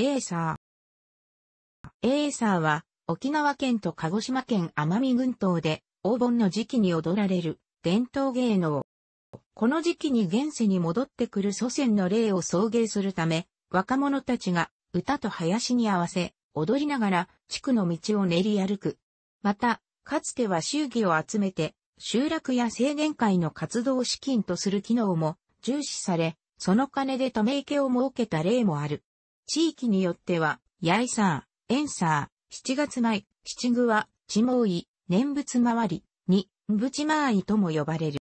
エーサー。エーサーは、沖縄県と鹿児島県奄美群島で、黄金の時期に踊られる、伝統芸能。この時期に現世に戻ってくる祖先の霊を送迎するため、若者たちが、歌と林に合わせ、踊りながら、地区の道を練り歩く。また、かつては祝儀を集めて、集落や青年会の活動資金とする機能も重視され、その金でため池を設けた例もある。地域によっては、ヤイサー、エンサー、七月前、七具は、地毛衣、念仏回り、に、ぶち回りとも呼ばれる。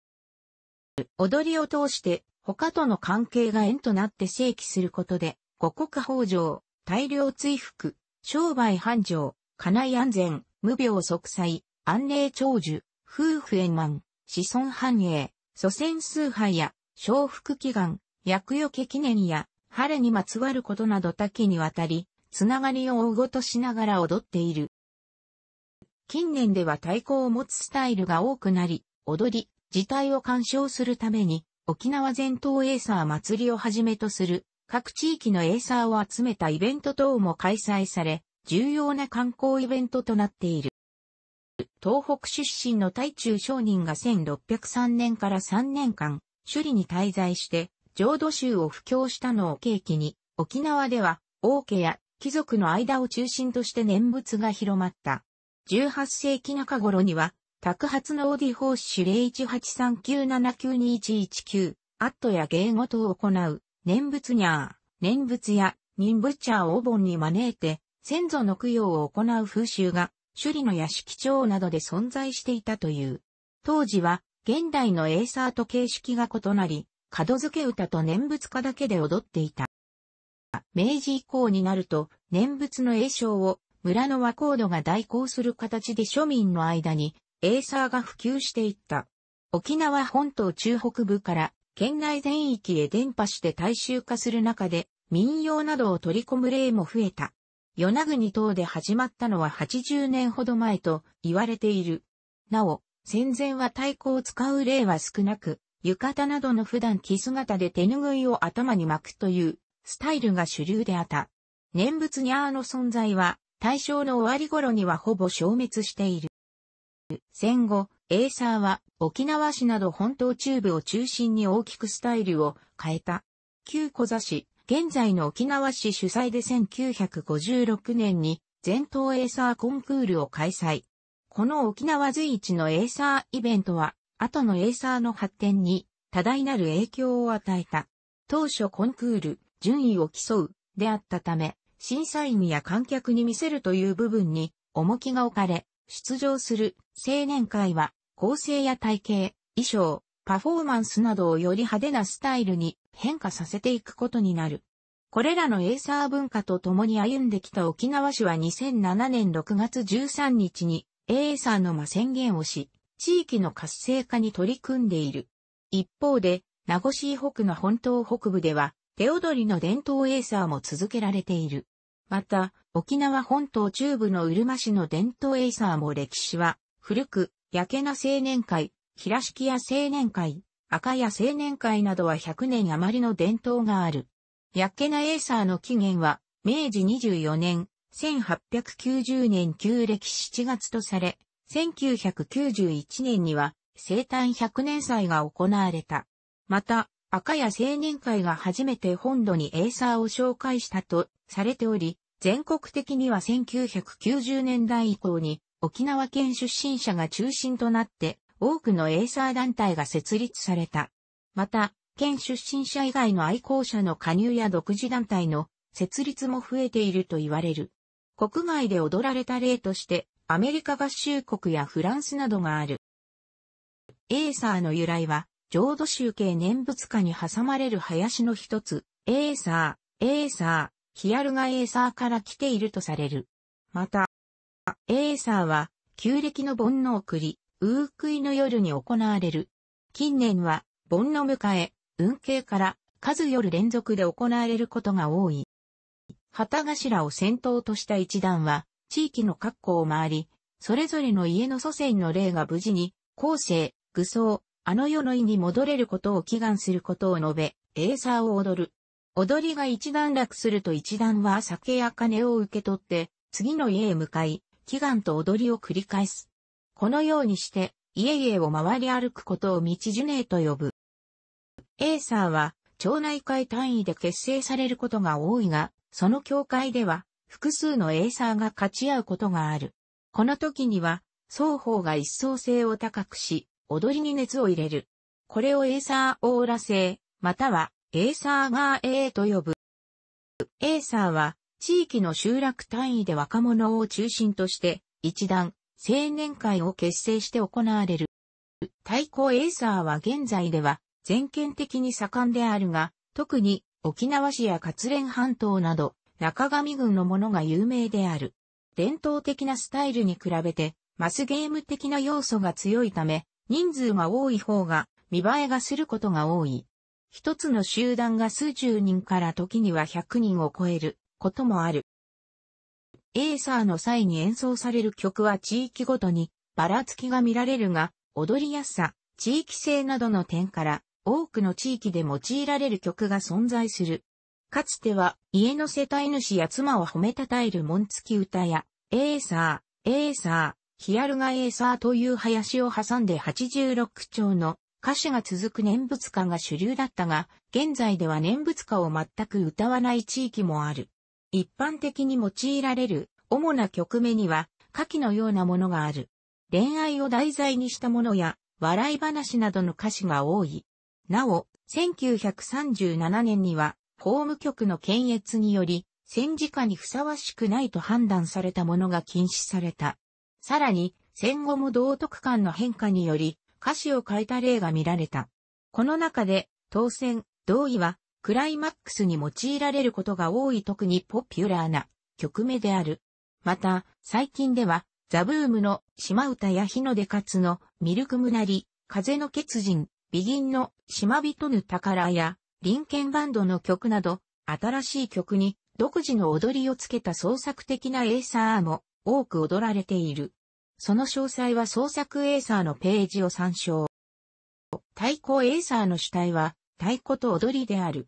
踊りを通して、他との関係が縁となって正規することで、五国法上、大量追服、商売繁盛、家内安全、無病息災、安寧長寿、夫婦円満、子孫繁栄、祖先崇拝や、承福祈願、薬除記念や、春にまつわることなど多岐にわたり、つながりを追うごとしながら踊っている。近年では太鼓を持つスタイルが多くなり、踊り、自体を鑑賞するために、沖縄全島エイサー祭りをはじめとする、各地域のエイサーを集めたイベント等も開催され、重要な観光イベントとなっている。東北出身の大中商人が1603年から3年間、首里に滞在して、浄土宗を布教したのを契機に、沖縄では王家や貴族の間を中心として念仏が広まった。18世紀中頃には、宅発のオーディ奉仕0 1 8 3 9 7 9 2 1 1 9アットや芸事を行う、念仏にゃー、念仏や、忍仏茶をお盆に招いて、先祖の供養を行う風習が、首里の屋敷町などで存在していたという。当時は、現代のエーサーと形式が異なり、門付け歌と念仏家だけで踊っていた。明治以降になると、念仏の栄唱を村の和光度が代行する形で庶民の間にエーサーが普及していった。沖縄本島中北部から県内全域へ伝播して大衆化する中で民謡などを取り込む例も増えた。与那国等で始まったのは80年ほど前と言われている。なお、戦前は太鼓を使う例は少なく、浴衣などの普段着姿で手拭いを頭に巻くというスタイルが主流であった。念仏にゃーの存在は大正の終わり頃にはほぼ消滅している。戦後、エーサーは沖縄市など本島中部を中心に大きくスタイルを変えた。旧小座市、現在の沖縄市主催で1956年に全島エーサーコンクールを開催。この沖縄随一のエーサーイベントは後のエイサーの発展に多大なる影響を与えた。当初コンクール、順位を競う、であったため、審査員や観客に見せるという部分に重きが置かれ、出場する青年会は構成や体型、衣装、パフォーマンスなどをより派手なスタイルに変化させていくことになる。これらのエイサー文化と共に歩んできた沖縄市は2007年6月13日にエイサーの間宣言をし、地域の活性化に取り組んでいる。一方で、名護市北の本島北部では、手踊りの伝統エーサーも続けられている。また、沖縄本島中部のうるま市の伝統エイサーも歴史は、古く、やけな青年会、平敷屋青年会、赤屋青年会などは100年余りの伝統がある。やけなエイサーの起源は、明治24年、1890年旧暦7月とされ、1991年には生誕100年祭が行われた。また、赤谷青年会が初めて本土にエイサーを紹介したとされており、全国的には1990年代以降に沖縄県出身者が中心となって多くのエイサー団体が設立された。また、県出身者以外の愛好者の加入や独自団体の設立も増えていると言われる。国外で踊られた例として、アメリカ合衆国やフランスなどがある。エーサーの由来は、浄土宗系念仏家に挟まれる林の一つ、エーサー、エーサー、ヒアルガエーサーから来ているとされる。また、エーサーは、旧暦の盆の送り、ウークイの夜に行われる。近年は、盆の迎え、運慶から数夜連続で行われることが多い。旗頭を先頭とした一団は、地域の各校を回り、それぞれの家の祖先の霊が無事に、後世、愚僧、あの世の意に戻れることを祈願することを述べ、エーサーを踊る。踊りが一段落すると一段は酒や金を受け取って、次の家へ向かい、祈願と踊りを繰り返す。このようにして、家々を回り歩くことを道ジュネと呼ぶ。エーサーは、町内会単位で結成されることが多いが、その教会では、複数のエーサーが勝ち合うことがある。この時には、双方が一層性を高くし、踊りに熱を入れる。これをエーサーオーラ性、またはエーサーガーエーと呼ぶ。エーサーは、地域の集落単位で若者を中心として、一段、青年会を結成して行われる。対抗エーサーは現在では、全県的に盛んであるが、特に沖縄市や活連半島など、中上軍のものが有名である。伝統的なスタイルに比べて、マスゲーム的な要素が強いため、人数が多い方が見栄えがすることが多い。一つの集団が数十人から時には100人を超えることもある。エーサーの際に演奏される曲は地域ごとにばらつきが見られるが、踊りやすさ、地域性などの点から多くの地域で用いられる曲が存在する。かつては、家の世帯主や妻を褒めたたえる門付き歌や、エーサー、エーサー、ヒアルガエーサーという林を挟んで86丁の歌詞が続く念仏歌が主流だったが、現在では念仏歌を全く歌わない地域もある。一般的に用いられる主な曲目には、歌詞のようなものがある。恋愛を題材にしたものや、笑い話などの歌詞が多い。なお、1937年には、法務局の検閲により、戦時下にふさわしくないと判断されたものが禁止された。さらに、戦後も道徳観の変化により、歌詞を変えた例が見られた。この中で、当選、同意は、クライマックスに用いられることが多い特にポピュラーな曲名である。また、最近では、ザブームの島唄や日の出かつのミルクムナリ、風の欠人、ビギンの島人ぬ宝や、リンケンバンドの曲など、新しい曲に独自の踊りをつけた創作的なエイサーも多く踊られている。その詳細は創作エイサーのページを参照。太鼓エイサーの主体は太鼓と踊りである。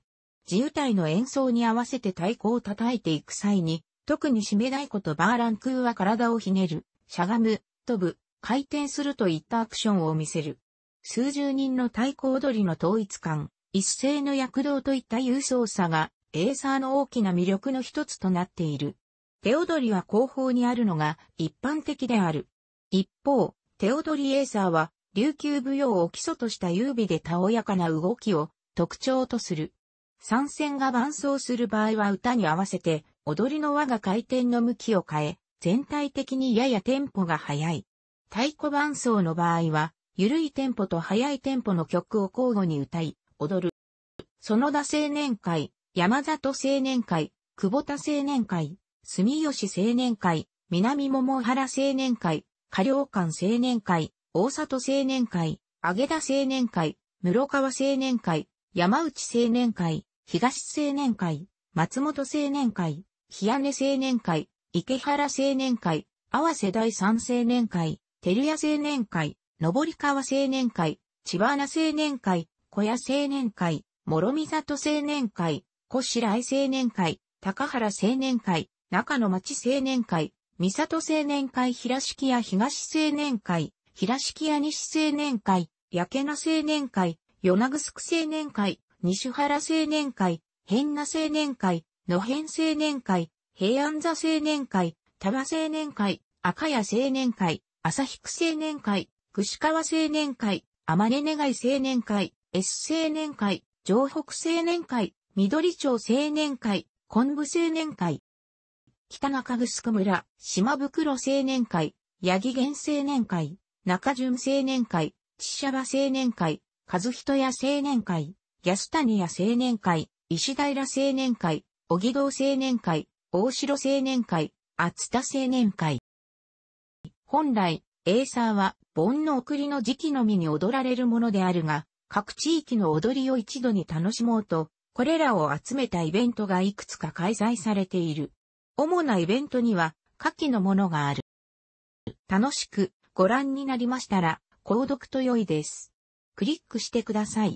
自由体の演奏に合わせて太鼓を叩いていく際に、特に締め太鼓とバーランクーは体をひねる、しゃがむ、飛ぶ、回転するといったアクションを見せる。数十人の太鼓踊りの統一感、一斉の躍動といった勇壮さが、エーサーの大きな魅力の一つとなっている。手踊りは後方にあるのが一般的である。一方、手踊りエーサーは、琉球舞踊を基礎とした優美でたおやかな動きを特徴とする。参戦が伴奏する場合は歌に合わせて、踊りの輪が回転の向きを変え、全体的にややテンポが速い。太鼓伴奏の場合は、緩いテンポと速いテンポの曲を交互に歌い、踊る。園田青年会、山里青年会、久保田青年会、住吉青年会、南桃原青年会、下良館青年会、大里青年会、上田青年会、室川青年会、山内青年会、東青年会、松本青年会、日屋根青年会、池原青年会、合わせ第三青年会、照屋青年会、上川青年会、千葉穴青年会、小屋青年会、諸見里青年会、小白井青年会、高原青年会、中野町青年会、三里青年会平敷屋東青年会、平敷屋西青年会、焼けな青年会、与那く青年会、西原青年会、変な青年会、野辺青年会、平安座青年会、多摩青年会、赤谷青年会、朝日区青年会、串川青年会、天音願い青年会、S 青年会、城北青年会、緑町青年会、昆布青年会。北中城村、島袋青年会、八木源青年会、中順青年会、千社場青年会、和人屋青年会、安谷屋青年会、石平青年会、小木堂青年会、大城青年会、厚田青年会。本来、エーサーは、盆の送りの時期のみに踊られるものであるが、各地域の踊りを一度に楽しもうと、これらを集めたイベントがいくつか開催されている。主なイベントには、下記のものがある。楽しくご覧になりましたら、購読と良いです。クリックしてください。